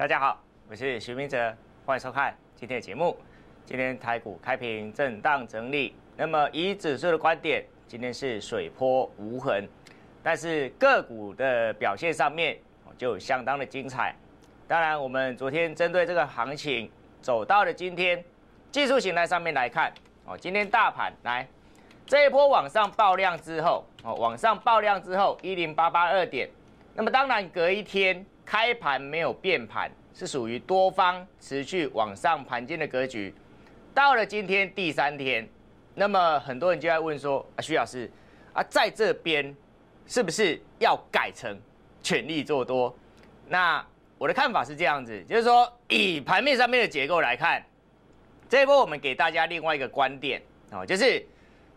大家好，我是徐明哲，欢迎收看今天的节目。今天台股开平震荡整理，那么以指数的观点，今天是水波无痕，但是个股的表现上面就相当的精彩。当然，我们昨天针对这个行情走到了今天，技术形态上面来看，哦，今天大盘来这一波往上爆量之后，哦，往上爆量之后一零八八二点，那么当然隔一天。开盘没有变盘，是属于多方持续往上盘间的格局。到了今天第三天，那么很多人就要问说，啊徐老师，啊在这边是不是要改成全力做多？那我的看法是这样子，就是说以盘面上面的结构来看，这一波我们给大家另外一个观点哦，就是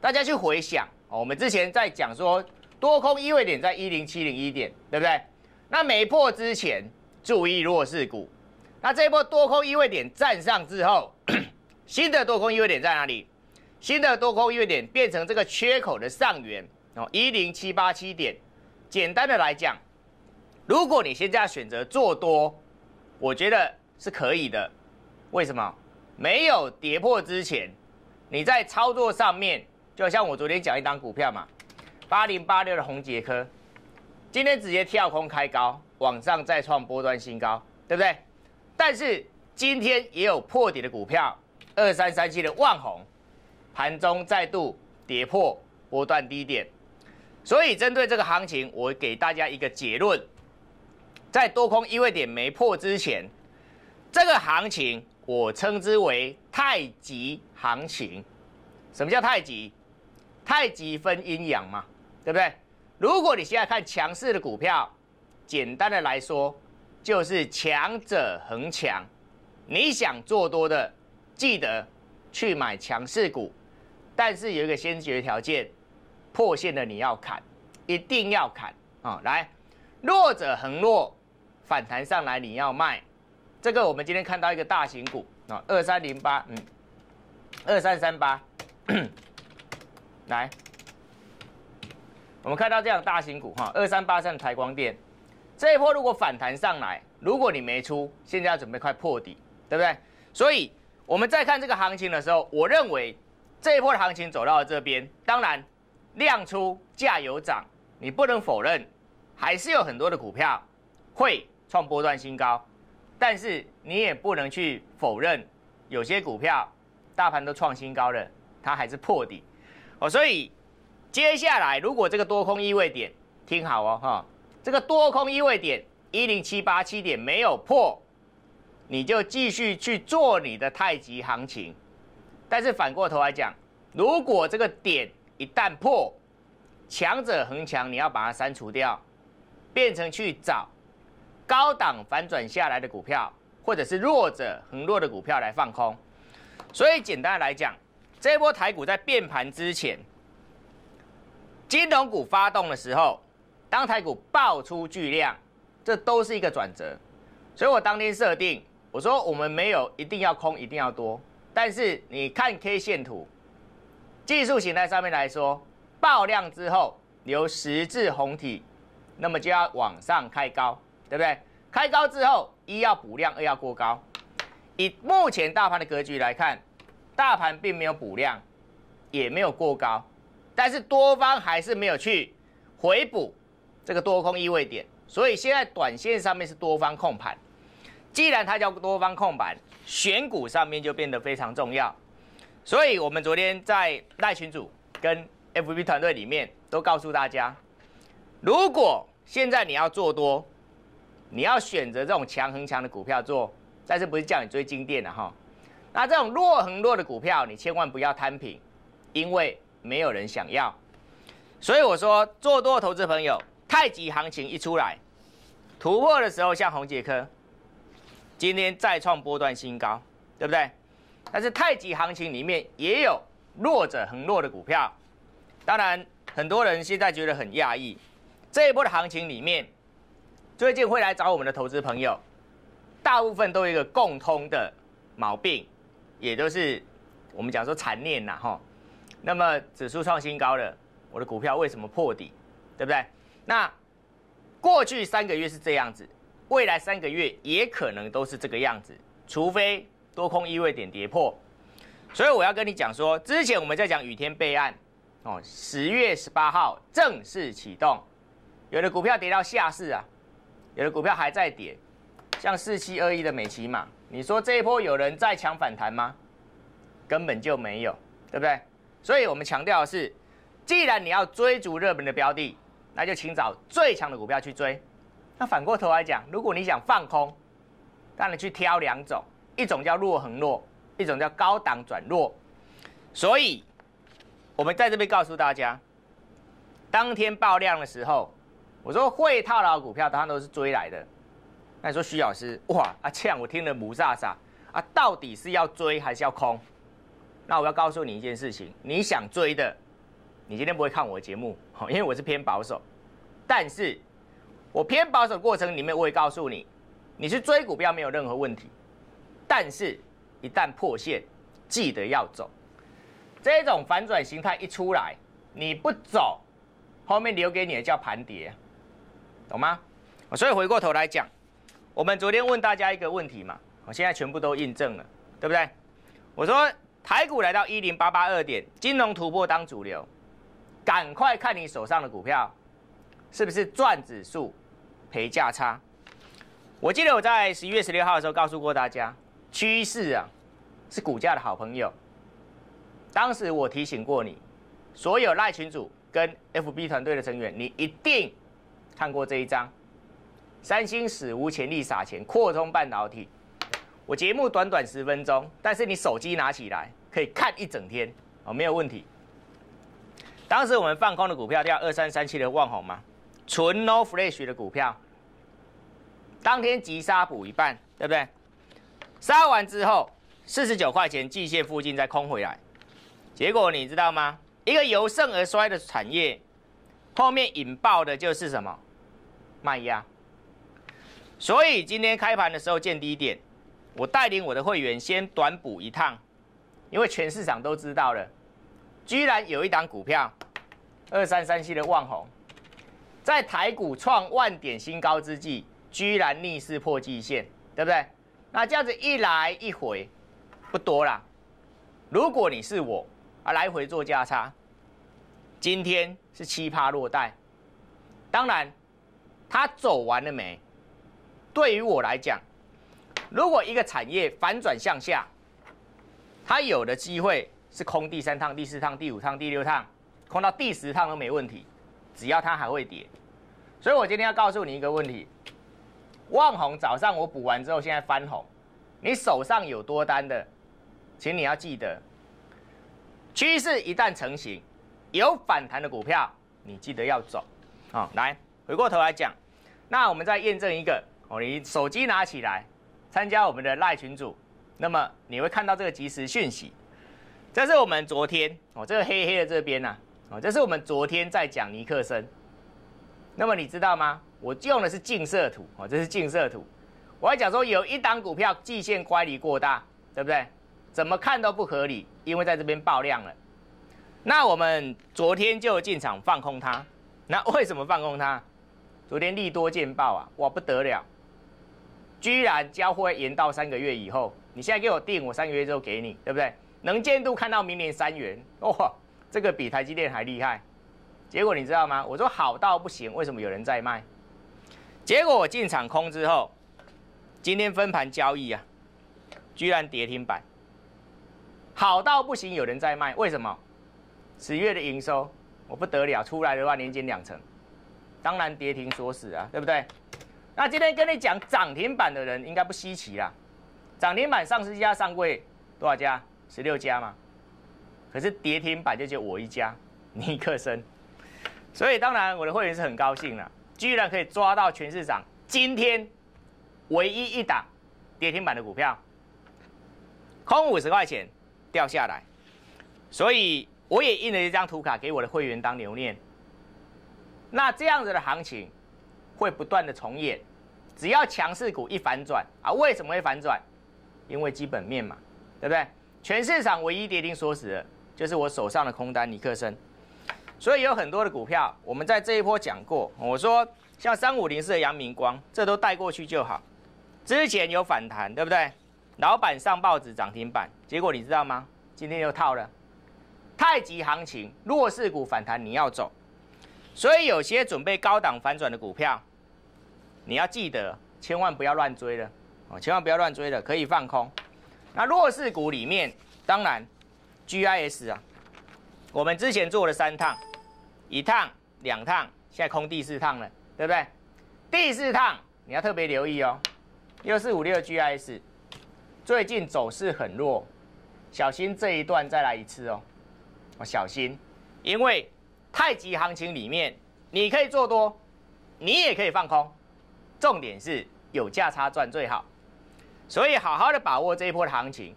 大家去回想哦，我们之前在讲说多空意位点在一零七零一点，对不对？那没破之前，注意弱势股。那这一波多空依位点站上之后，新的多空依位点在哪里？新的多空依位点变成这个缺口的上缘哦，一零七八七点。简单的来讲，如果你现在选择做多，我觉得是可以的。为什么？没有跌破之前，你在操作上面，就像我昨天讲一档股票嘛，八零八六的红杰科。今天直接跳空开高，往上再创波段新高，对不对？但是今天也有破底的股票，二三三七的万红，盘中再度跌破波段低点。所以针对这个行情，我给大家一个结论：在多空一位点没破之前，这个行情我称之为太极行情。什么叫太极？太极分阴阳嘛，对不对？如果你现在看强势的股票，简单的来说，就是强者恒强。你想做多的，记得去买强势股。但是有一个先决条件，破线的你要砍，一定要砍啊！来，弱者恒弱，反弹上来你要卖。这个我们今天看到一个大型股啊，二三零八，嗯，二三三八，来。我们看到这样大型股哈，二三八三的台光电这一波如果反弹上来，如果你没出，现在要准备快破底，对不对？所以我们在看这个行情的时候，我认为这一波的行情走到了这边，当然量出价有涨，你不能否认，还是有很多的股票会创波段新高，但是你也不能去否认有些股票大盘都创新高了，它还是破底哦，所以。接下来，如果这个多空意位点，听好哦哈，这个多空意位点一零七八七点没有破，你就继续去做你的太极行情。但是反过头来讲，如果这个点一旦破，强者恒强，你要把它删除掉，变成去找高档反转下来的股票，或者是弱者恒弱的股票来放空。所以简单来讲，这波台股在变盘之前。金融股发动的时候，当台股爆出巨量，这都是一个转折。所以我当天设定，我说我们没有一定要空，一定要多。但是你看 K 线图，技术形态上面来说，爆量之后留十字红体，那么就要往上开高，对不对？开高之后，一要补量，二要过高。以目前大盘的格局来看，大盘并没有补量，也没有过高。但是多方还是没有去回补这个多空异味点，所以现在短线上面是多方控盘。既然它叫多方控盘，选股上面就变得非常重要。所以我们昨天在赖群主跟 FB 团队里面都告诉大家，如果现在你要做多，你要选择这种强横强的股票做，但是不是叫你追金店的哈？那这种弱横弱的股票你千万不要摊平，因为。没有人想要，所以我说做多投资朋友，太极行情一出来，突破的时候像洪杰科，今天再创波段新高，对不对？但是太极行情里面也有弱者恒弱的股票，当然很多人现在觉得很讶异，这一波的行情里面，最近会来找我们的投资朋友，大部分都有一个共通的毛病，也都是我们讲说缠念呐哈。那么指数创新高了，我的股票为什么破底？对不对？那过去三个月是这样子，未来三个月也可能都是这个样子，除非多空意位点跌破。所以我要跟你讲说，之前我们在讲雨天备案，哦，十月十八号正式启动，有的股票跌到下市啊，有的股票还在跌，像四七二一的美琪玛，你说这一波有人在抢反弹吗？根本就没有，对不对？所以我们强调的是，既然你要追逐热门的标的，那就请找最强的股票去追。那反过头来讲，如果你想放空，那你去挑两种，一种叫弱恒弱，一种叫高档转弱。所以，我们在这边告诉大家，当天爆量的时候，我说会套牢股票，当然都是追来的。那你说徐老师，哇，阿呛我听得目咋咋啊？到底是要追还是要空？那我要告诉你一件事情，你想追的，你今天不会看我节目，因为我是偏保守。但是，我偏保守过程里面，我会告诉你，你去追股票没有任何问题。但是，一旦破线，记得要走。这种反转形态一出来，你不走，后面留给你的叫盘跌，懂吗？所以回过头来讲，我们昨天问大家一个问题嘛，我现在全部都印证了，对不对？我说。台股来到一零八八二点，金融突破当主流，赶快看你手上的股票，是不是赚指数赔价差？我记得我在十一月十六号的时候告诉过大家，趋势啊是股价的好朋友。当时我提醒过你，所有赖群主跟 FB 团队的成员，你一定看过这一张，三星史无前例撒钱，扩充半导体。节目短短十分钟，但是你手机拿起来可以看一整天哦，没有问题。当时我们放空的股票叫二三三七的万红嘛，纯 no f l a s h 的股票，当天急杀补一半，对不对？杀完之后四十九块钱季线附近再空回来，结果你知道吗？一个由盛而衰的产业，后面引爆的就是什么？卖压。所以今天开盘的时候见低点。我带领我的会员先短补一趟，因为全市场都知道了，居然有一档股票，二三三系的旺红，在台股创万点新高之际，居然逆势破季线，对不对？那这样子一来一回，不多啦。如果你是我啊，来回做价差，今天是七葩落袋，当然，它走完了没？对于我来讲。如果一个产业反转向下，它有的机会是空第三趟、第四趟、第五趟、第六趟，空到第十趟都没问题，只要它还会跌。所以我今天要告诉你一个问题：望红早上我补完之后，现在翻红，你手上有多单的，请你要记得，趋势一旦成型，有反弹的股票，你记得要走啊。来回过头来讲，那我们再验证一个哦，你手机拿起来。参加我们的赖群组，那么你会看到这个即时讯息。这是我们昨天哦，这个黑黑的这边呐，哦，这是我们昨天在讲尼克森。那么你知道吗？我用的是净色图，哦，这是净色图。我还讲说有一档股票季线乖离过大，对不对？怎么看都不合理，因为在这边爆量了。那我们昨天就进场放空它。那为什么放空它？昨天利多见报啊，哇，不得了。居然交货延到三个月以后，你现在给我定，我三个月之后给你，对不对？能见度看到明年三元哦，这个比台积电还厉害。结果你知道吗？我说好到不行，为什么有人在卖？结果我进场空之后，今天分盘交易啊，居然跌停板。好到不行，有人在卖，为什么？十月的营收我不得了，出来的话年减两成，当然跌停锁死啊，对不对？那今天跟你讲涨停板的人应该不稀奇啦，涨停板上市家上柜多少家十六家嘛，可是跌停板就只有我一家 尼克森，所以当然我的会员是很高兴了，居然可以抓到全市场今天唯一一档跌停板的股票，空五十块钱掉下来，所以我也印了一张图卡给我的会员当留念。那这样子的行情。会不断的重演，只要强势股一反转啊，为什么会反转？因为基本面嘛，对不对？全市场唯一跌停，说实的就是我手上的空单尼克森，所以有很多的股票，我们在这一波讲过，我说像三五零的阳明光，这都带过去就好。之前有反弹，对不对？老板上报纸涨停板，结果你知道吗？今天又套了。太极行情弱势股反弹，你要走。所以有些准备高档反转的股票，你要记得千万不要乱追了哦，千万不要乱追了，可以放空。那弱势股里面，当然，GIS 啊，我们之前做了三趟，一趟、两趟，现在空第四趟了，对不对？第四趟你要特别留意哦，六四五六 GIS 最近走势很弱，小心这一段再来一次哦，我小心，因为。太极行情里面，你可以做多，你也可以放空，重点是有价差赚最好。所以好好的把握这一波行情，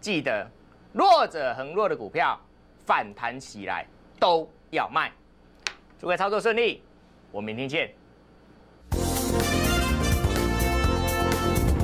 记得弱者恒弱的股票反弹起来都要卖。祝各位操作顺利，我明天见。